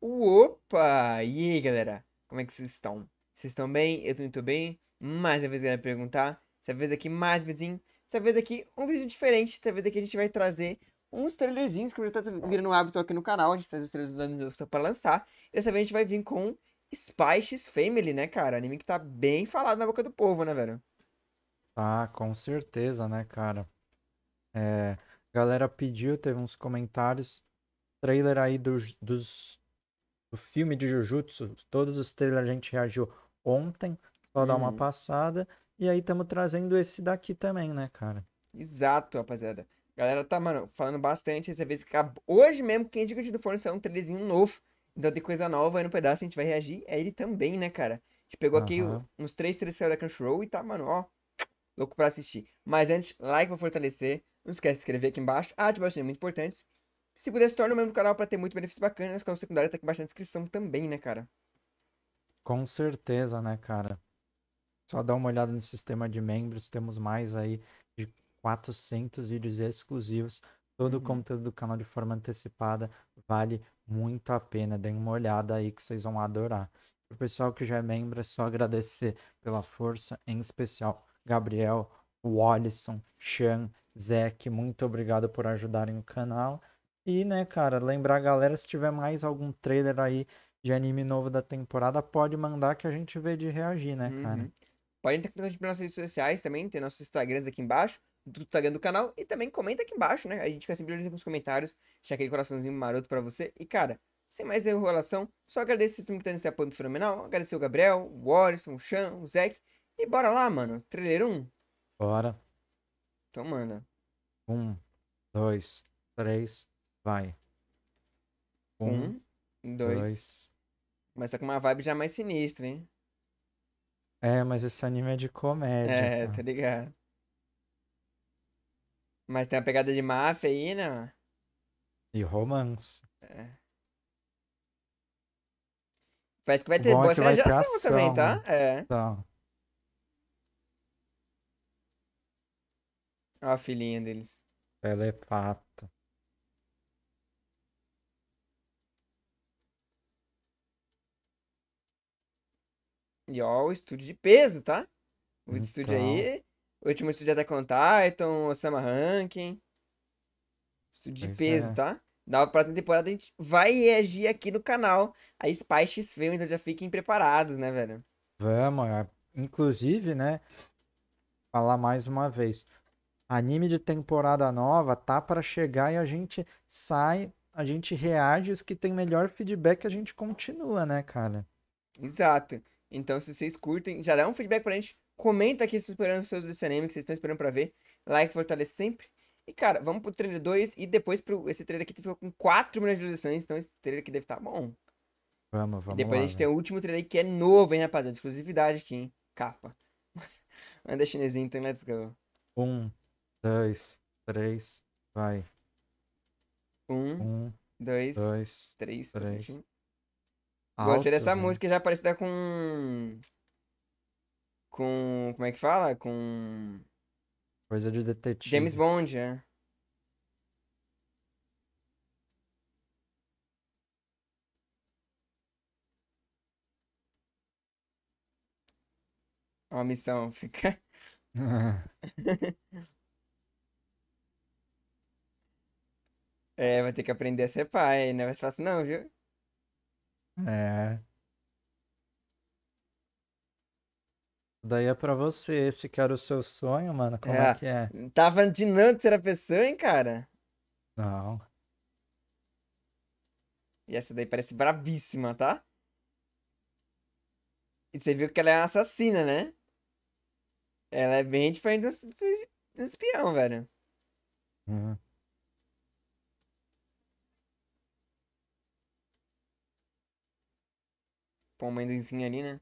Opa! E aí, galera? Como é que vocês estão? Vocês estão bem? Eu tô muito bem. Mais uma vez, galera, perguntar. Dessa vez aqui, mais um videozinho. Dessa vez aqui, um vídeo diferente. Dessa vez aqui, a gente vai trazer uns trailerzinhos que já tá virando um hábito aqui no canal. A gente traz os trailers do anime que pra lançar. Dessa vez, a gente vai vir com Spy X Family, né, cara? Anime que tá bem falado na boca do povo, né, velho? Ah, com certeza, né, cara? É, galera pediu, teve uns comentários. Trailer aí dos, dos do filme de Jujutsu. Todos os trailers a gente reagiu ontem, só hum. dar uma uhum. passada. E aí estamos trazendo esse daqui também, né, cara? Exato, rapaziada. Galera tá, mano, falando bastante essa vez. Acabou... Hoje mesmo, quem diga do forno saiu um trailerzinho novo. Então tem coisa nova aí no pedaço, a gente vai reagir. É ele também, né, cara? A gente pegou aqui uns três trailers que saiu da Crunchyroll e tá, mano, ó, louco pra assistir. Mas antes, like pra fortalecer. Não esquece de se inscrever aqui embaixo. de baixo, sininho, muito importante. Se puder, se torna membro do canal para ter muito benefício bacana. Nosso né? canal é secundário tá aqui embaixo na descrição também, né, cara? Com certeza, né, cara? Só dá uma olhada no sistema de membros. Temos mais aí de 400 vídeos exclusivos. Todo uhum. o conteúdo do canal de forma antecipada vale muito a pena. Deem uma olhada aí que vocês vão adorar. O pessoal que já é membro, é só agradecer pela força, em especial Gabriel, Wallison, Chan, Zeke, muito obrigado por ajudarem o canal. E, né, cara, lembrar a galera, se tiver mais algum trailer aí de anime novo da temporada, pode mandar que a gente vê de reagir, né, uhum. cara? Podem ter contato pelas redes sociais também, tem nossos Instagrams aqui embaixo, do Instagram do canal, e também comenta aqui embaixo, né? A gente fica sempre olhando nos comentários, deixa aquele coraçãozinho maroto para você. E, cara, sem mais enrolação, só agradecer todo mundo que tá nesse apoio fenomenal, agradecer o Gabriel, o Wallace, o Chan, o Zac, e bora lá, mano, trailer 1? Um. Bora. Então manda. Um, dois, três... Vai. Um, um dois. dois. Começa tá com uma vibe já mais sinistra, hein? É, mas esse anime é de comédia. É, então. tá ligado. Mas tem uma pegada de máfia aí, né? E romance. É. Parece que vai ter é boa cena de ação, ação também, tá? Né? É. Tá. Ó a filhinha deles. Telepata. E ó, o estúdio de peso, tá? O então... estúdio tá. aí. O último estúdio até com Titan, Osama Rankin. Estúdio pois de peso, é. tá? Da próxima temporada a gente vai reagir aqui no canal a Spy X Film, então já fiquem preparados, né, velho? Vamos, é, inclusive, né? Falar mais uma vez. Anime de temporada nova tá para chegar e a gente sai, a gente reage, os que tem melhor feedback a gente continua, né, cara? Exato. Então, se vocês curtem, já dá um feedback pra gente. Comenta aqui se esperando os seus desse anime, que vocês estão esperando pra ver. Like fortalece sempre. E, cara, vamos pro trailer 2 e depois pro... Esse trailer aqui ficou com 4 milhões de visualizações, então esse trailer aqui deve estar tá bom. Vamos, vamos e depois lá, a gente né? tem o último trailer que é novo, hein, rapaziada? Exclusividade aqui, hein? Capa. Manda chinesinho, então let's go. Um, dois, três, vai. Um, um dois, dois, três, tá três. Tá Alto, Gostei dessa música já parecida com. Com. Como é que fala? Com. Coisa de detetive. James Bond, né? Uma missão, fica. é, vai ter que aprender a ser pai, não né? vai ser fácil não, viu? É. Daí é pra você, esse que era o seu sonho, mano, como é, é que é? Tava de não era pessoa, hein, cara? Não. E essa daí parece brabíssima, tá? E você viu que ela é uma assassina, né? Ela é bem diferente do do espião, velho. Uhum. Põe uma amendoinzinho ali, né?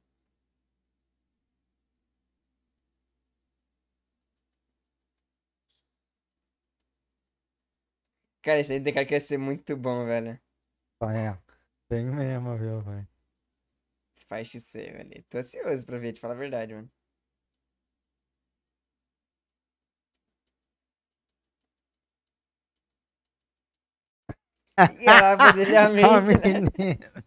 Cara, esse aí tem cara que vai ser muito bom, velho. É, tem mesmo, viu, velho. Faz XC, velho. Tô ansioso pra ver, te falar a verdade, mano. E ela, é a dele a mente, né?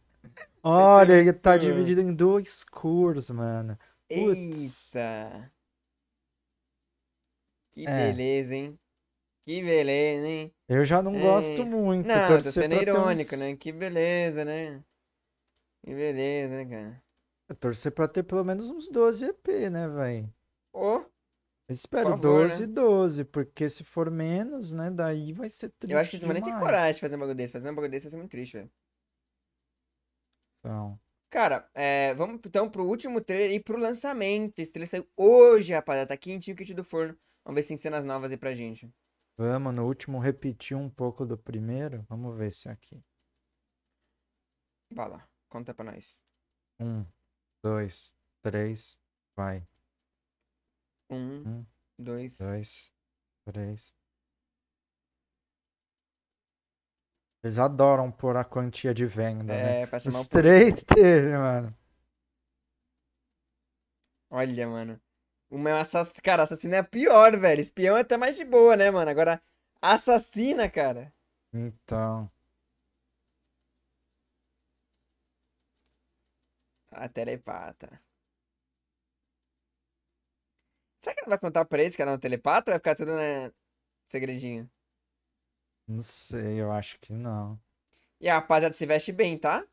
Olha, ele tá dividido em dois cursos, mano. Eita! Que é. beleza, hein? Que beleza, hein? Eu já não é. gosto muito. Não, tô tá sendo irônico, uns... né? Que beleza, né? Que beleza, né, cara? Eu torcer pra ter pelo menos uns 12 EP, né, velho? Ô! Oh. espero favor, 12 e né? 12, porque se for menos, né, daí vai ser triste. Eu acho que demais. não vai nem ter coragem de fazer um bagulho desse. Fazer um bagulho desse vai ser muito triste, velho. Então. Cara, é, vamos então pro último trailer e pro lançamento. Esse trailer saiu hoje, rapaziada. Tá quentinho, kit do forno. Vamos ver se tem cenas novas aí pra gente. Vamos, no último repetir um pouco do primeiro. Vamos ver se é aqui. Vai lá, conta pra nós. Um, dois, três, vai. Um, um dois, dois, três, Eles adoram pôr a quantia de venda, é, né? Pra Os três teve, mano. Olha, mano. Uma assass... Cara, assassino é pior, velho. Espião é até mais de boa, né, mano? Agora, assassina, cara. Então. A ah, telepata. Será que ela vai contar pra eles que ela é um telepata ou vai ficar tudo na né, segredinho? Não sei, eu acho que não. E a rapaziada se veste bem, tá?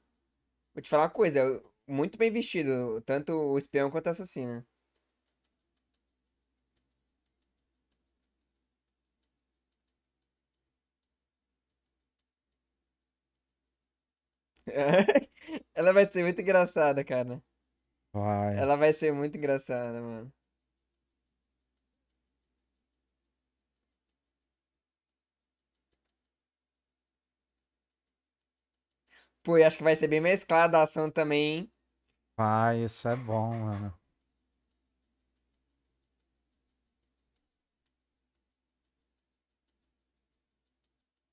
Vou te falar uma coisa, muito bem vestido, tanto o espião quanto a assassina. Ela vai ser muito engraçada, cara. Vai. Ela vai ser muito engraçada, mano. Pô, e acho que vai ser bem mesclada a ação também, hein? Vai, isso é bom, mano.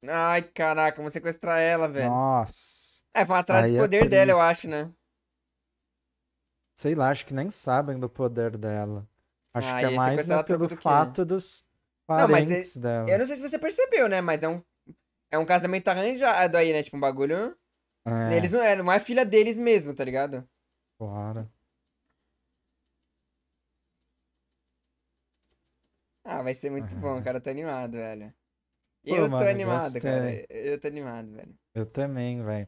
Ai, caraca, vamos sequestrar ela, velho. Nossa. É, vão atrás do é poder é dela, eu acho, né? Sei lá, acho que nem sabem do poder dela. Acho ah, que é mais né, pelo é. fato dos parentes não, mas é... dela. Eu não sei se você percebeu, né? Mas é um, é um casamento arranjado aí, né? Tipo, um bagulho... É. Eles não eram, é, não é filha deles mesmo, tá ligado? Claro. Ah, vai ser muito bom, é. cara. Eu tá tô animado, velho. Pô, eu mano, tô animado, gostei. cara. Eu tô animado, velho. Eu também, velho.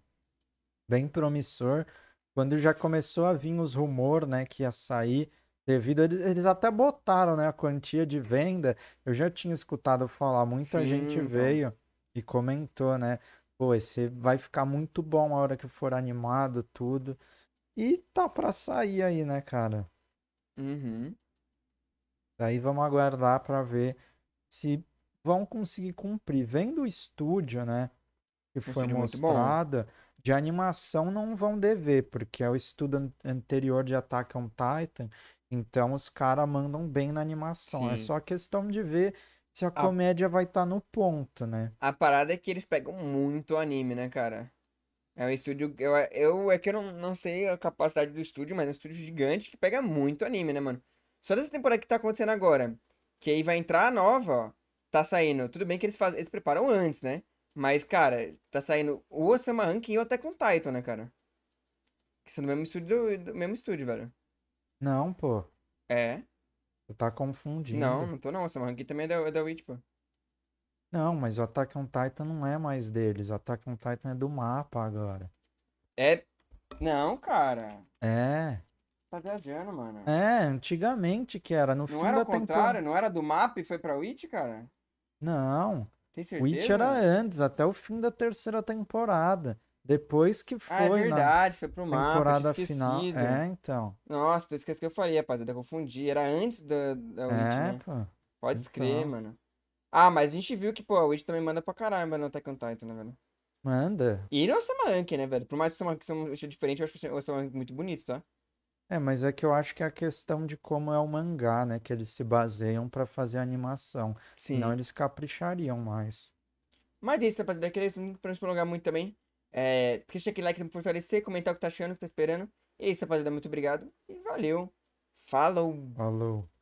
Bem promissor. Quando já começou a vir os rumores, né, que ia sair, devido. Eles, eles até botaram, né, a quantia de venda. Eu já tinha escutado falar, muita Sim, gente então. veio e comentou, né? Pô, esse vai ficar muito bom a hora que for animado, tudo. E tá pra sair aí, né, cara? Uhum. Daí vamos aguardar pra ver se vão conseguir cumprir. Vendo o estúdio, né, que foi mostrada, de animação não vão dever, porque é o estudo anterior de Attack on Titan, então os caras mandam bem na animação. É Sim. É só questão de ver se a, a... comédia vai estar tá no ponto, né? A parada é que eles pegam muito anime, né, cara? É um estúdio. Eu, eu é que eu não, não sei a capacidade do estúdio, mas é um estúdio gigante que pega muito anime, né, mano? Só dessa temporada que tá acontecendo agora. Que aí vai entrar a nova, ó. Tá saindo. Tudo bem que eles fazem. Eles preparam antes, né? Mas, cara, tá saindo o Osama Rankin e até com o Titan, né, cara? Que são do mesmo estúdio do, do mesmo estúdio, velho. Não, pô. É. Tu tá confundindo. Não, não tô não. O Samurai também é da, é da Witch, pô. Não, mas o Attack on Titan não é mais deles. O Attack on Titan é do mapa agora. É. Não, cara. É. Tá viajando, mano. É, antigamente que era. No não fim era o contrário? Temporada... Não era do mapa e foi pra Witch, cara? Não. Tem certeza? Witch era antes, até o fim da terceira temporada. Depois que foi. Ah, é verdade, foi pro mapa. Temporada final. É, então. Nossa, tu esquece que eu falei, rapaziada. Eu confundi. Era antes da, da é, Witch, né? Pô. Pode então. escrever, então... mano. Ah, mas a gente viu que, pô, a Witch também manda pra caramba no Attack on Titan, né, velho? Manda. E não é o Samarank, né, velho? Por mais que seja um é diferente, eu acho o é muito bonito, tá? É, mas é que eu acho que é a questão de como é o mangá, né? Que eles se baseiam para fazer animação. Sim. Senão eles caprichariam mais. Mas é isso, rapaziada. Eu queria assim, não prolongar muito também. É, deixa aquele like pra fortalecer, comentar o que tá achando, o que tá esperando. E é isso, rapaziada. Muito obrigado e valeu. Falou. Falou.